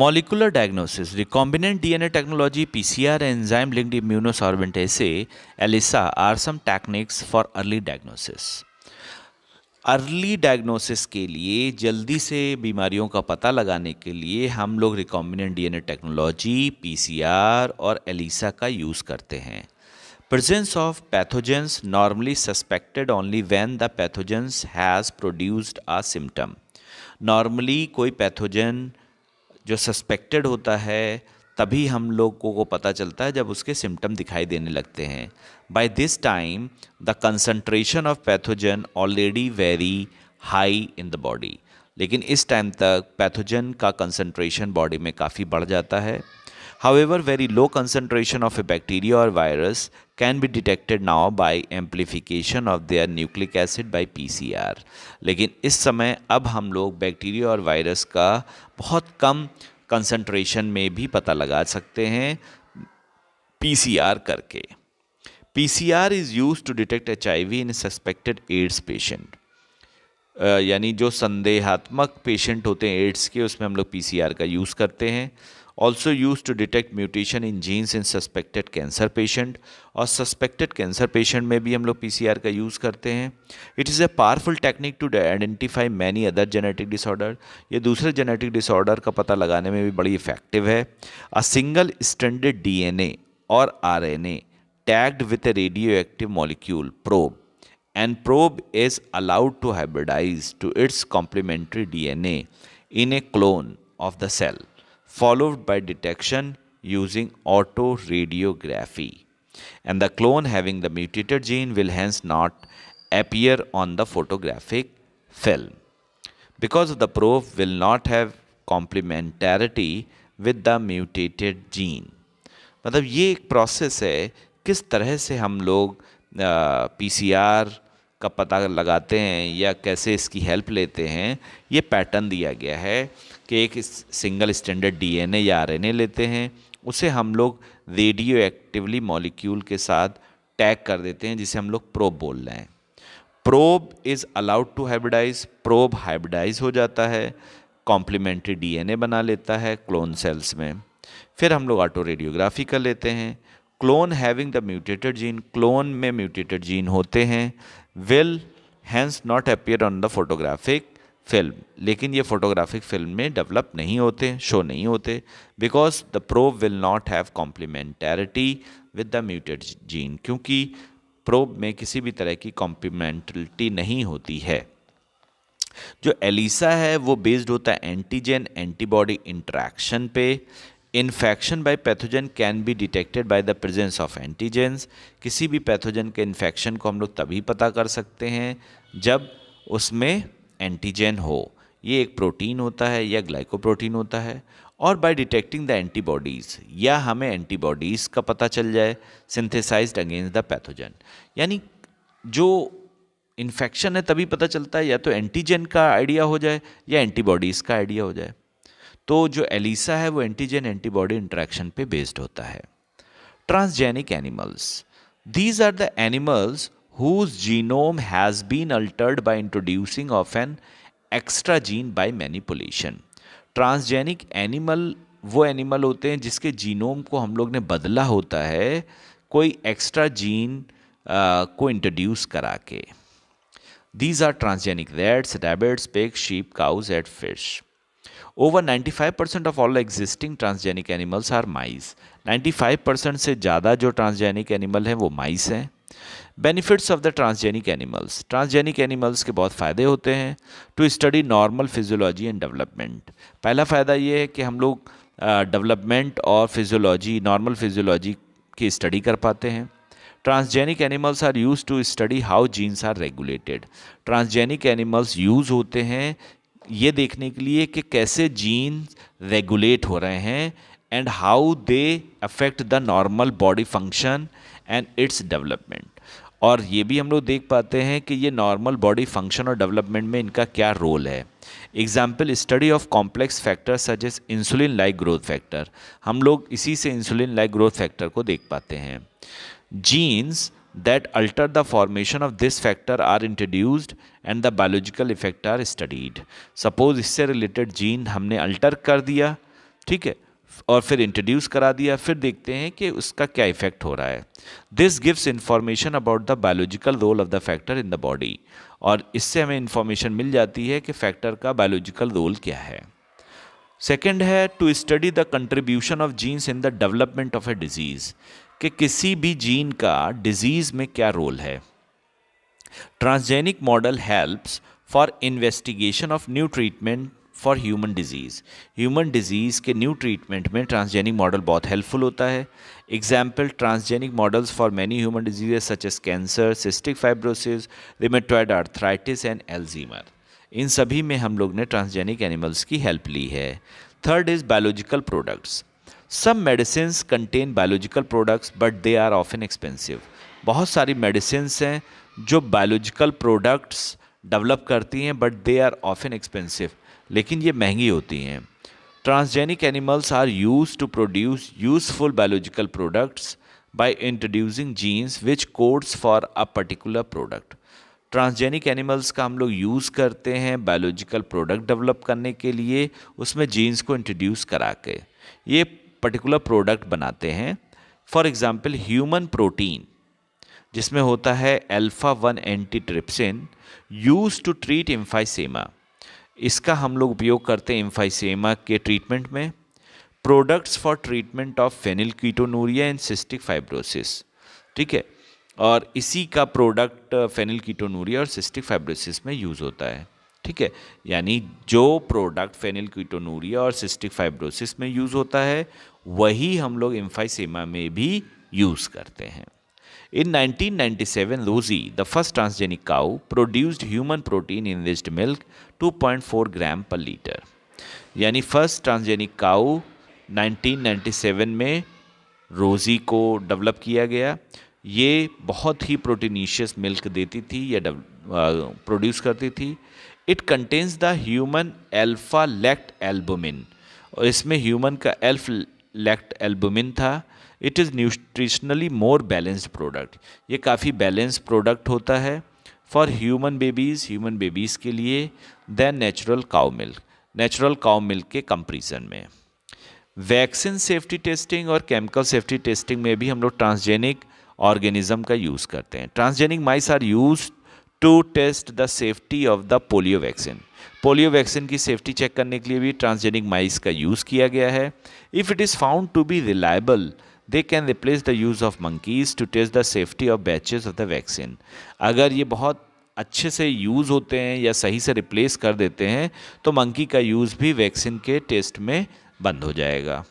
Molecular diagnosis recombinant DNA technology PCR enzyme linked immunosorbent ऐसे ELISA are some techniques for early diagnosis early diagnosis के लिए जल्दी से बीमारियों का पता लगाने के लिए हम लोग रिकॉम्बिनेंट डीएनए टेक्नोलॉजी पीसीआर और एलिसा का यूज़ करते हैं presence of pathogens normally suspected only when the pathogens has produced a symptom normally कोई पैथोजन जो सस्पेक्टेड होता है तभी हम लोगों को पता चलता है जब उसके सिम्टम दिखाई देने लगते हैं by this time the concentration of pathogen already very high in the body लेकिन इस टाइम तक पैथोजन का कंसनट्रेशन बॉडी में काफ़ी बढ़ जाता है however very low concentration of a bacteria और virus can be detected now by amplification of their nucleic acid by PCR लेकिन इस समय अब हम लोग बैक्टीरिया और वायरस का बहुत कम कंसंट्रेशन में भी पता लगा सकते हैं पीसीआर करके PCR is use to detect H I V in suspected AIDS patient यानी जो संदेहात्मक पेशेंट होते हैं एड्स के उसमें हम लोग पीसीआर का यूज़ करते हैं also used to detect mutation in genes in suspected cancer patient और suspected cancer patient में भी हम लोग PCR का use करते हैं It is a powerful technique to identify many other genetic disorder ये दूसरे genetic disorder का पता लगाने में भी बड़ी effective है A single stranded DNA और RNA tagged with a radioactive molecule probe and probe is allowed to hybridize to its complementary DNA in a clone of the cell followed by detection using autoradiography. And the clone having the mutated gene will hence not appear on the photographic film. Because the probe will not have complementarity with the mutated gene. मतलब ये एक process है किस तरह से हम लोग PCR का पता लगाते हैं या कैसे इसकी हेल्प लेते हैं ये पैटर्न दिया गया है कि एक सिंगल स्टैंडर्ड डीएनए या आरएनए लेते हैं उसे हम लोग रेडियो एक्टिवली मॉलिक्यूल के साथ टैग कर देते हैं जिसे हम लोग प्रोब बोल रहे हैं probe is allowed to hybridize probe hybridize हो जाता है कॉम्प्लीमेंट्री डीएनए बना लेता है क्लोन सेल्स में फिर हम लोग ऑटो रेडियोग्राफी कर लेते हैं clone having the mutated gene clone में म्यूटेटेड जीन होते हैं will hence not appear on the photographic film लेकिन ये फोटोग्राफिक फिल्म में डेवलप नहीं होते शो नहीं होते because the probe will not have complementarity with the muted gene क्योंकि प्रोब में किसी भी तरह की कॉम्प्लीमेंटलिटी नहीं होती है जो एलिसा है वो बेस्ड होता है एंटीजन एंटीबॉडी इंट्रैक्शन पे infection by pathogen can be detected by the presence of antigens किसी भी पैथोजन के इन्फेक्शन को हम लोग तभी पता कर सकते हैं जब उसमें एंटीजन हो ये एक प्रोटीन होता है या ग्लाइकोप्रोटीन होता है और बाय डिटेक्टिंग द एंटीबॉडीज़ या हमें एंटीबॉडीज़ का पता चल जाए सिंथेसाइज्ड अगेंस्ट द पैथोजन यानी जो इन्फेक्शन है तभी पता चलता है या तो एंटीजन का आइडिया हो जाए या एंटीबॉडीज़ का आइडिया हो जाए तो जो एलिसा है वो एंटीजन एंटीबॉडी इंट्रैक्शन पे बेस्ड होता है transgenic animals these are the animals whose genome has been altered by introducing of an extra gene by manipulation. Transgenic animal वो एनिमल होते हैं जिसके जीनोम को हम लोग ने बदला होता है कोई एक्स्ट्रा जीन को इंट्रोड्यूस करा के these are transgenic rats rabbits pigs sheep cows and fish over 95 percent of all existing transgenic animals are mice 95 percent से ज़्यादा जो ट्रांसजेनिक एनिमल हैं वो माइस हैं benefits of the transgenic animals transgenic animals के बहुत फ़ायदे होते हैं to study normal physiology and development पहला फ़ायदा ये है कि हम लोग डेवलपमेंट और फिजियोलॉजी नॉर्मल फिजियोलॉजी की स्टडी कर पाते हैं transgenic animals are use to study how genes are regulated transgenic animals use होते हैं ये देखने के लिए कि कैसे जीन रेगुलेट हो रहे हैं and how they affect the normal body function and its development और ये भी हम लोग देख पाते हैं कि ये नॉर्मल बॉडी फंक्शन और डेवलपमेंट में इनका क्या रोल है example study of complex factor such as insulin like growth factor हम लोग इसी से इंसुलिन लाइक ग्रोथ फैक्टर को देख पाते हैं genes that alter the formation of this factor are introduced and the biological effect are studied suppose इससे related gene हमने अल्टर कर दिया ठीक है और फिर इंट्रोड्यूस करा दिया फिर देखते हैं कि उसका क्या इफेक्ट हो रहा है this gives information about the biological role of the factor in the body और इससे हमें इंफॉर्मेशन मिल जाती है कि फैक्टर का बायोलॉजिकल रोल क्या है सेकेंड है to study the contribution of genes in the development of a disease कि किसी भी जीन का डिजीज़ में क्या रोल है transgenic model helps for investigation of new treatment for human disease human disease के न्यू ट्रीटमेंट में ट्रांसजेनिक मॉडल बहुत हेल्पफुल होता है example transgenic models for many human diseases such as cancer cystic fibrosis rheumatoid arthritis and Alzheimer इन सभी में हम लोग ने ट्रांसजेनिक एनिमल्स की हेल्प ली है थर्ड इज़ बायोलॉजिकल प्रोडक्ट्स सब medicine contain biological products but they are an expensive बहुत सारी मेडिसिन हैं जो बायोलॉजिकल प्रोडक्ट्स डेवलप करती हैं but they are often expensive लेकिन ये महंगी होती हैं transgenic animals are use to produce useful biological products by introducing genes which codes for a particular product transgenic animals का हम लोग यूज़ करते हैं बायोलॉजिकल प्रोडक्ट डेवलप करने के लिए उसमें जीन्स को इंट्रोड्यूस करा के ये पर्टिकुलर प्रोडक्ट बनाते हैं फॉर एग्ज़ाम्पल ह्यूमन प्रोटीन जिसमें होता है alpha one antitrypsin use to treat emphysema इसका हम लोग उपयोग करते हैं इम्फाइसेमा के ट्रीटमेंट में products for treatment of phenylketonuria and cystic fibrosis ठीक है और इसी का प्रोडक्ट फेनिल कीटोनूरिया और सिस्टिक फाइब्रोसिस में यूज़ होता है ठीक है यानी जो प्रोडक्ट फेनिल कीटोनूरिया और सिस्टिक फाइब्रोसिस में यूज़ होता है वही हम लोग इम्फाइसेमा में भी यूज़ करते हैं In 1997, Rosie, the first transgenic cow, produced human protein enriched milk 2.4 gram per liter. यानी फर्स्ट ट्रांसजेनिक काऊ 1997 में रोजी को डेवलप किया गया ये बहुत ही प्रोटीनिशियस मिल्क देती थी या प्रोड्यूस करती थी it contains the human alpha lactalbumin और इसमें ह्यूमन का एल्फ लैक्ट एल्बुमिन था it is nutritionally more balanced product ये काफ़ी बैलेंस प्रोडक्ट होता है for human babies human babies के लिए than natural cow milk natural cow milk के कंपेरिजन में वैक्सीन सेफ्टी टेस्टिंग और केमिकल सेफ्टी टेस्टिंग में भी हम लोग ट्रांसजेनिक ऑर्गेनिज्म का यूज़ करते हैं transgenic mice are use to test the safety of the polio vaccine polio vaccine की सेफ्टी चेक करने के लिए भी ट्रांसजेनिक माइस का यूज़ किया गया है if it is found to be reliable they can replace the use of monkeys to test the safety of batches of the vaccine अगर ये बहुत अच्छे से यूज़ होते हैं या सही से रिप्लेस कर देते हैं तो मंकी का यूज़ भी वैक्सीन के टेस्ट में बंद हो जाएगा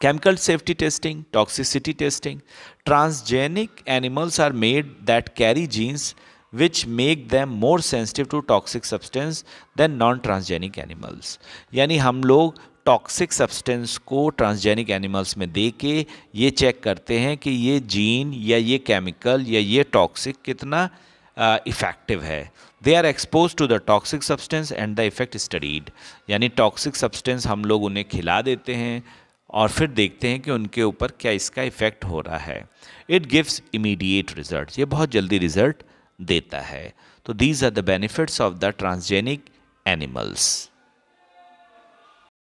chemical safety testing toxicity testing transgenic animals are made that carry genes which make them more sensitive to toxic substance than non transgenic animals यानी हम लोग टॉक्सिक सब्सटेंस को ट्रांसजेनिक एनिमल्स में दे के ये चेक करते हैं कि ये जीन या ये केमिकल या ये टॉक्सिक कितना इफ़ेक्टिव है they are expose to the toxic substance and the effect studied यानी टॉक्सिक सब्सटेंस हम लोग उन्हें खिला देते हैं और फिर देखते हैं कि उनके ऊपर क्या इसका इफ़ेक्ट हो रहा है इट गिव्स इमीडिएट रिजल्ट ये बहुत जल्दी रिजल्ट देता है तो these are the benefits of the transgenic animals